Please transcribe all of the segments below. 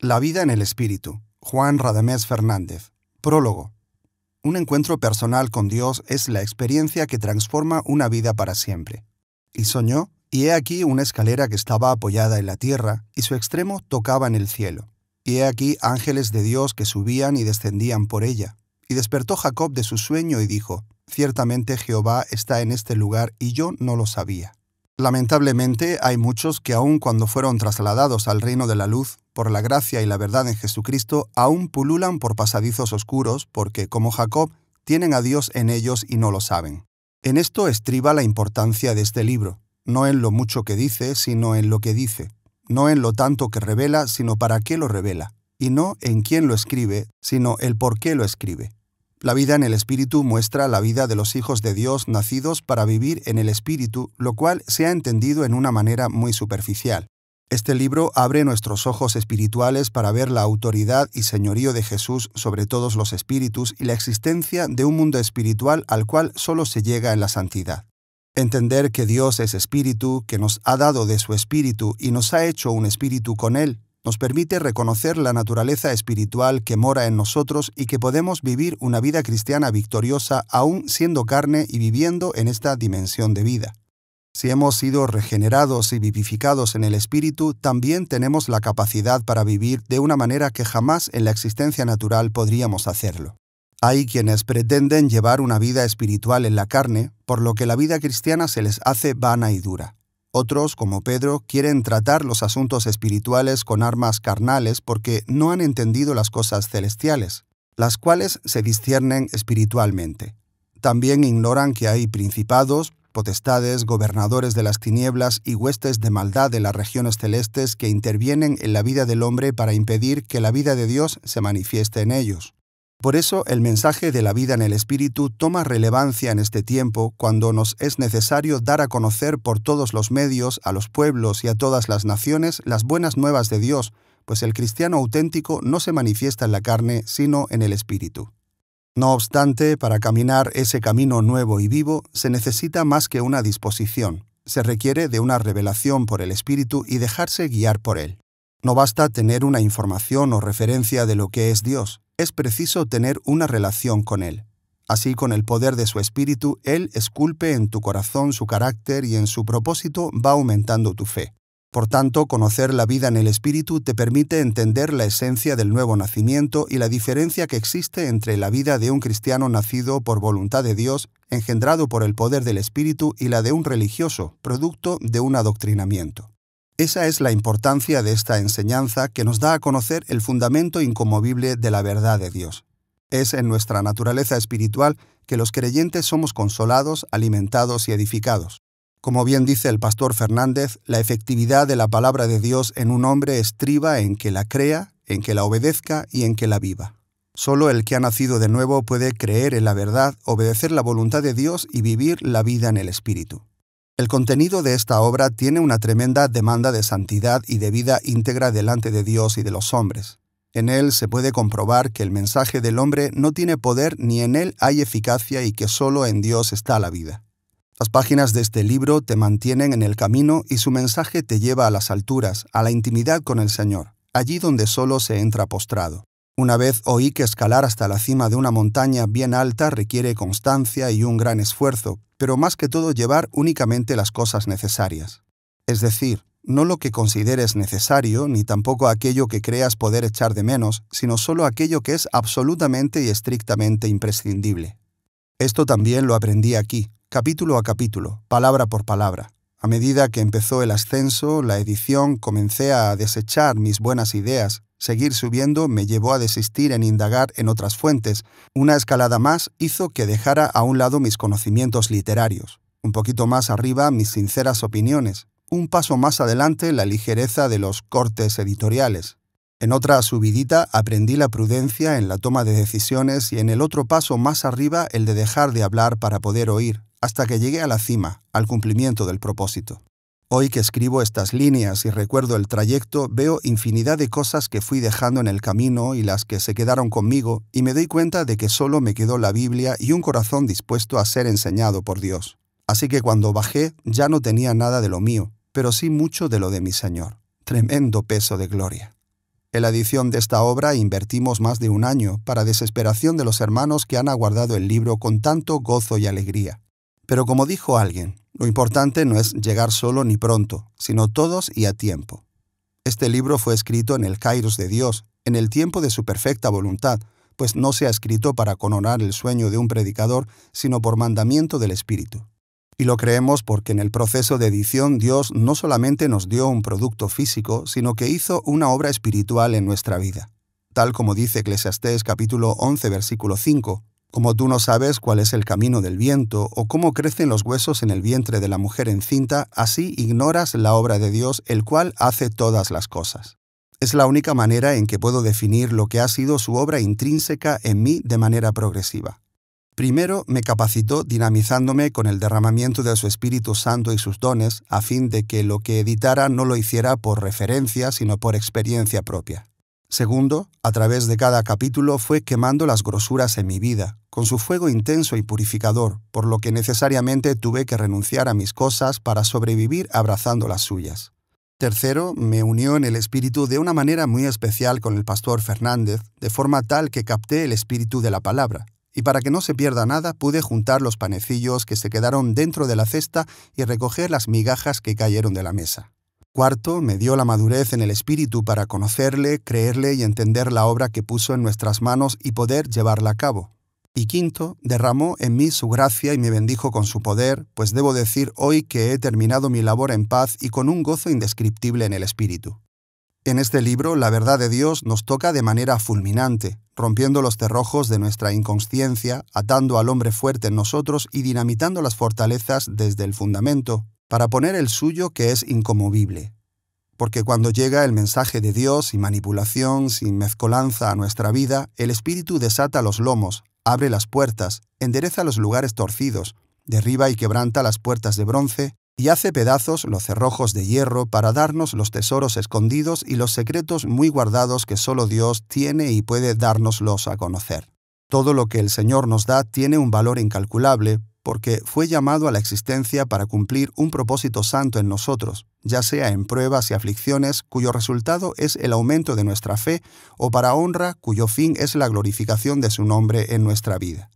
La vida en el espíritu. Juan Radamés Fernández. Prólogo. Un encuentro personal con Dios es la experiencia que transforma una vida para siempre. Y soñó, y he aquí una escalera que estaba apoyada en la tierra, y su extremo tocaba en el cielo. Y he aquí ángeles de Dios que subían y descendían por ella. Y despertó Jacob de su sueño y dijo, Ciertamente Jehová está en este lugar y yo no lo sabía. Lamentablemente hay muchos que aun cuando fueron trasladados al reino de la luz por la gracia y la verdad en Jesucristo, aún pululan por pasadizos oscuros porque, como Jacob, tienen a Dios en ellos y no lo saben. En esto estriba la importancia de este libro, no en lo mucho que dice, sino en lo que dice, no en lo tanto que revela, sino para qué lo revela, y no en quién lo escribe, sino el por qué lo escribe. La vida en el Espíritu muestra la vida de los hijos de Dios nacidos para vivir en el Espíritu, lo cual se ha entendido en una manera muy superficial. Este libro abre nuestros ojos espirituales para ver la autoridad y señorío de Jesús sobre todos los espíritus y la existencia de un mundo espiritual al cual solo se llega en la santidad. Entender que Dios es espíritu, que nos ha dado de su espíritu y nos ha hecho un espíritu con él, nos permite reconocer la naturaleza espiritual que mora en nosotros y que podemos vivir una vida cristiana victoriosa aún siendo carne y viviendo en esta dimensión de vida. Si hemos sido regenerados y vivificados en el Espíritu, también tenemos la capacidad para vivir de una manera que jamás en la existencia natural podríamos hacerlo. Hay quienes pretenden llevar una vida espiritual en la carne, por lo que la vida cristiana se les hace vana y dura. Otros, como Pedro, quieren tratar los asuntos espirituales con armas carnales porque no han entendido las cosas celestiales, las cuales se disciernen espiritualmente. También ignoran que hay principados, potestades, gobernadores de las tinieblas y huestes de maldad de las regiones celestes que intervienen en la vida del hombre para impedir que la vida de Dios se manifieste en ellos. Por eso el mensaje de la vida en el Espíritu toma relevancia en este tiempo cuando nos es necesario dar a conocer por todos los medios a los pueblos y a todas las naciones las buenas nuevas de Dios, pues el cristiano auténtico no se manifiesta en la carne, sino en el Espíritu. No obstante, para caminar ese camino nuevo y vivo se necesita más que una disposición, se requiere de una revelación por el Espíritu y dejarse guiar por él. No basta tener una información o referencia de lo que es Dios, es preciso tener una relación con Él. Así con el poder de su espíritu, Él esculpe en tu corazón su carácter y en su propósito va aumentando tu fe. Por tanto, conocer la vida en el espíritu te permite entender la esencia del nuevo nacimiento y la diferencia que existe entre la vida de un cristiano nacido por voluntad de Dios, engendrado por el poder del espíritu, y la de un religioso, producto de un adoctrinamiento. Esa es la importancia de esta enseñanza que nos da a conocer el fundamento incomovible de la verdad de Dios. Es en nuestra naturaleza espiritual que los creyentes somos consolados, alimentados y edificados. Como bien dice el pastor Fernández, la efectividad de la palabra de Dios en un hombre estriba en que la crea, en que la obedezca y en que la viva. Solo el que ha nacido de nuevo puede creer en la verdad, obedecer la voluntad de Dios y vivir la vida en el Espíritu. El contenido de esta obra tiene una tremenda demanda de santidad y de vida íntegra delante de Dios y de los hombres. En él se puede comprobar que el mensaje del hombre no tiene poder ni en él hay eficacia y que solo en Dios está la vida. Las páginas de este libro te mantienen en el camino y su mensaje te lleva a las alturas, a la intimidad con el Señor, allí donde solo se entra postrado. Una vez oí que escalar hasta la cima de una montaña bien alta requiere constancia y un gran esfuerzo, pero más que todo llevar únicamente las cosas necesarias. Es decir, no lo que consideres necesario, ni tampoco aquello que creas poder echar de menos, sino solo aquello que es absolutamente y estrictamente imprescindible. Esto también lo aprendí aquí, capítulo a capítulo, palabra por palabra. A medida que empezó el ascenso, la edición, comencé a desechar mis buenas ideas, Seguir subiendo me llevó a desistir en indagar en otras fuentes. Una escalada más hizo que dejara a un lado mis conocimientos literarios. Un poquito más arriba mis sinceras opiniones. Un paso más adelante la ligereza de los cortes editoriales. En otra subidita aprendí la prudencia en la toma de decisiones y en el otro paso más arriba el de dejar de hablar para poder oír, hasta que llegué a la cima, al cumplimiento del propósito. Hoy que escribo estas líneas y recuerdo el trayecto, veo infinidad de cosas que fui dejando en el camino y las que se quedaron conmigo, y me doy cuenta de que solo me quedó la Biblia y un corazón dispuesto a ser enseñado por Dios. Así que cuando bajé ya no tenía nada de lo mío, pero sí mucho de lo de mi Señor. Tremendo peso de gloria. En la edición de esta obra invertimos más de un año, para desesperación de los hermanos que han aguardado el libro con tanto gozo y alegría. Pero como dijo alguien, lo importante no es llegar solo ni pronto, sino todos y a tiempo. Este libro fue escrito en el Kairos de Dios, en el tiempo de su perfecta voluntad, pues no se ha escrito para coronar el sueño de un predicador, sino por mandamiento del Espíritu. Y lo creemos porque en el proceso de edición Dios no solamente nos dio un producto físico, sino que hizo una obra espiritual en nuestra vida. Tal como dice Eclesiastés capítulo 11 versículo 5, como tú no sabes cuál es el camino del viento o cómo crecen los huesos en el vientre de la mujer encinta, así ignoras la obra de Dios, el cual hace todas las cosas. Es la única manera en que puedo definir lo que ha sido su obra intrínseca en mí de manera progresiva. Primero me capacitó dinamizándome con el derramamiento de su Espíritu Santo y sus dones, a fin de que lo que editara no lo hiciera por referencia, sino por experiencia propia. Segundo, a través de cada capítulo fue quemando las grosuras en mi vida, con su fuego intenso y purificador, por lo que necesariamente tuve que renunciar a mis cosas para sobrevivir abrazando las suyas. Tercero, me unió en el espíritu de una manera muy especial con el pastor Fernández, de forma tal que capté el espíritu de la palabra, y para que no se pierda nada pude juntar los panecillos que se quedaron dentro de la cesta y recoger las migajas que cayeron de la mesa. Cuarto, me dio la madurez en el espíritu para conocerle, creerle y entender la obra que puso en nuestras manos y poder llevarla a cabo. Y quinto, derramó en mí su gracia y me bendijo con su poder, pues debo decir hoy que he terminado mi labor en paz y con un gozo indescriptible en el espíritu. En este libro, la verdad de Dios nos toca de manera fulminante, rompiendo los cerrojos de nuestra inconsciencia, atando al hombre fuerte en nosotros y dinamitando las fortalezas desde el fundamento, para poner el suyo que es incomovible. Porque cuando llega el mensaje de Dios sin manipulación, sin mezcolanza a nuestra vida, el Espíritu desata los lomos, abre las puertas, endereza los lugares torcidos, derriba y quebranta las puertas de bronce, y hace pedazos los cerrojos de hierro para darnos los tesoros escondidos y los secretos muy guardados que solo Dios tiene y puede dárnoslos a conocer. Todo lo que el Señor nos da tiene un valor incalculable porque fue llamado a la existencia para cumplir un propósito santo en nosotros, ya sea en pruebas y aflicciones cuyo resultado es el aumento de nuestra fe o para honra cuyo fin es la glorificación de su nombre en nuestra vida.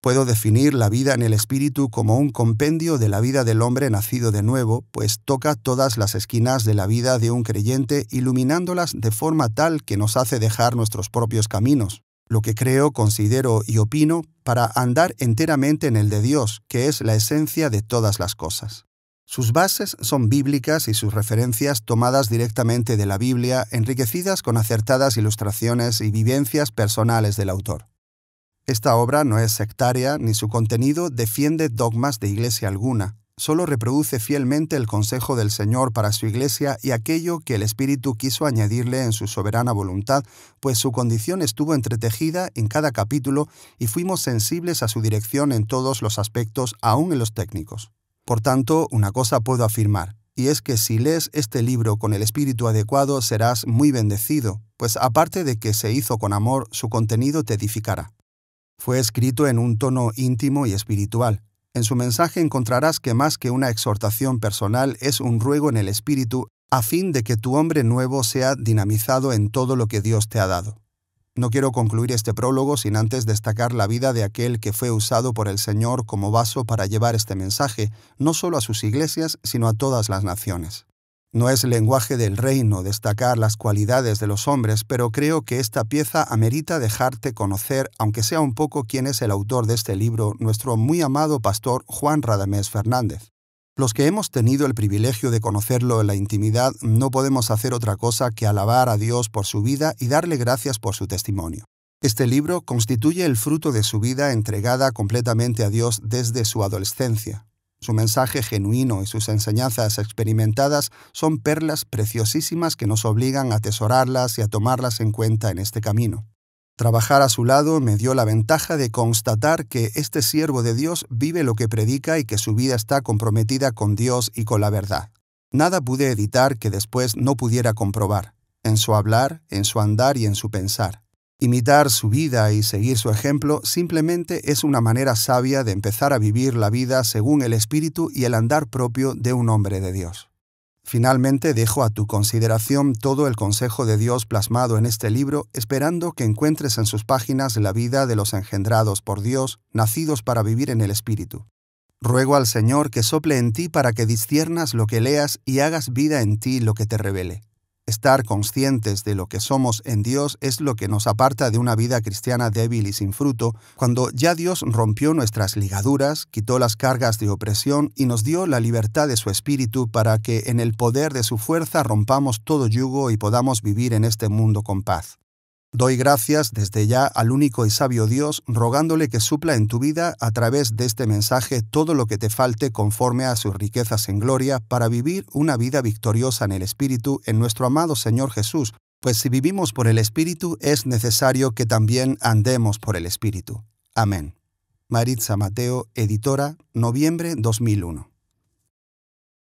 Puedo definir la vida en el Espíritu como un compendio de la vida del hombre nacido de nuevo, pues toca todas las esquinas de la vida de un creyente iluminándolas de forma tal que nos hace dejar nuestros propios caminos, lo que creo, considero y opino para andar enteramente en el de Dios, que es la esencia de todas las cosas. Sus bases son bíblicas y sus referencias tomadas directamente de la Biblia, enriquecidas con acertadas ilustraciones y vivencias personales del autor. Esta obra no es sectaria ni su contenido defiende dogmas de iglesia alguna, solo reproduce fielmente el consejo del Señor para su iglesia y aquello que el Espíritu quiso añadirle en su soberana voluntad, pues su condición estuvo entretejida en cada capítulo y fuimos sensibles a su dirección en todos los aspectos, aún en los técnicos. Por tanto, una cosa puedo afirmar, y es que si lees este libro con el espíritu adecuado serás muy bendecido, pues aparte de que se hizo con amor, su contenido te edificará. Fue escrito en un tono íntimo y espiritual, en su mensaje encontrarás que más que una exhortación personal es un ruego en el Espíritu a fin de que tu hombre nuevo sea dinamizado en todo lo que Dios te ha dado. No quiero concluir este prólogo sin antes destacar la vida de aquel que fue usado por el Señor como vaso para llevar este mensaje, no solo a sus iglesias, sino a todas las naciones. No es lenguaje del reino destacar las cualidades de los hombres, pero creo que esta pieza amerita dejarte conocer, aunque sea un poco, quién es el autor de este libro, nuestro muy amado pastor Juan Radamés Fernández. Los que hemos tenido el privilegio de conocerlo en la intimidad no podemos hacer otra cosa que alabar a Dios por su vida y darle gracias por su testimonio. Este libro constituye el fruto de su vida entregada completamente a Dios desde su adolescencia, su mensaje genuino y sus enseñanzas experimentadas son perlas preciosísimas que nos obligan a atesorarlas y a tomarlas en cuenta en este camino. Trabajar a su lado me dio la ventaja de constatar que este siervo de Dios vive lo que predica y que su vida está comprometida con Dios y con la verdad. Nada pude editar que después no pudiera comprobar, en su hablar, en su andar y en su pensar. Imitar su vida y seguir su ejemplo simplemente es una manera sabia de empezar a vivir la vida según el espíritu y el andar propio de un hombre de Dios. Finalmente dejo a tu consideración todo el consejo de Dios plasmado en este libro, esperando que encuentres en sus páginas la vida de los engendrados por Dios, nacidos para vivir en el Espíritu. Ruego al Señor que sople en ti para que disciernas lo que leas y hagas vida en ti lo que te revele. Estar conscientes de lo que somos en Dios es lo que nos aparta de una vida cristiana débil y sin fruto, cuando ya Dios rompió nuestras ligaduras, quitó las cargas de opresión y nos dio la libertad de su espíritu para que en el poder de su fuerza rompamos todo yugo y podamos vivir en este mundo con paz. Doy gracias desde ya al único y sabio Dios, rogándole que supla en tu vida a través de este mensaje todo lo que te falte conforme a sus riquezas en gloria para vivir una vida victoriosa en el Espíritu en nuestro amado Señor Jesús, pues si vivimos por el Espíritu es necesario que también andemos por el Espíritu. Amén. Maritza Mateo, editora, noviembre 2001.